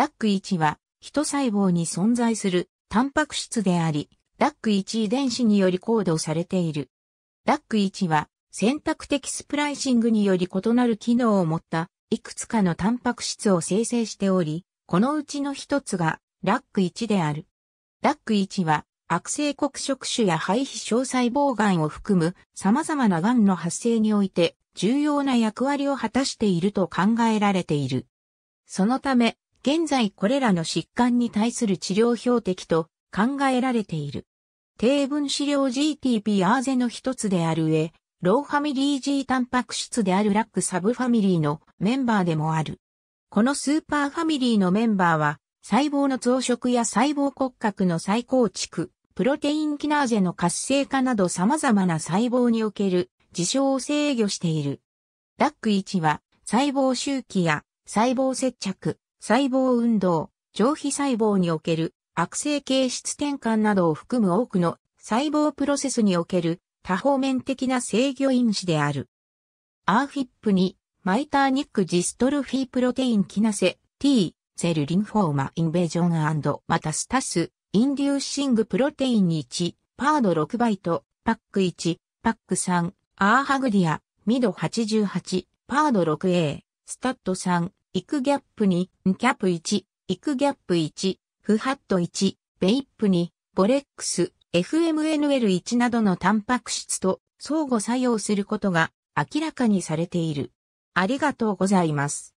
ラック1は、人細胞に存在するタンパク質であり、ラック1遺伝子によりコードされている。ラック1は、選択的スプライシングにより異なる機能を持ったいくつかのタンパク質を生成しており、このうちの一つがラック1である。ラック1は悪性黒色種や肺皮小細胞癌を含む様々な癌の発生において重要な役割を果たしていると考えられている。そのため、現在これらの疾患に対する治療標的と考えられている。低分子量 GTP アーゼの一つである上、ローファミリー G タンパク質であるラックサブファミリーのメンバーでもある。このスーパーファミリーのメンバーは、細胞の増殖や細胞骨格の再構築、プロテインキナーゼの活性化など様々な細胞における事象を制御している。ラック1は細胞周期や細胞接着、細胞運動、上皮細胞における悪性形質転換などを含む多くの細胞プロセスにおける多方面的な制御因子である。アーフィップにマイターニックジストルフィープロテインキナセ T セルリンフォーマインベージョンまたスタスインデューシングプロテイン1パード6バイトパック1パック3アーハグディアミド88パード 6A スタット3イクギャップ2、ンキャップ1、イクギャップ1、フハット1、ベイップ2、ボレックス、FMNL1 などのタンパク質と相互作用することが明らかにされている。ありがとうございます。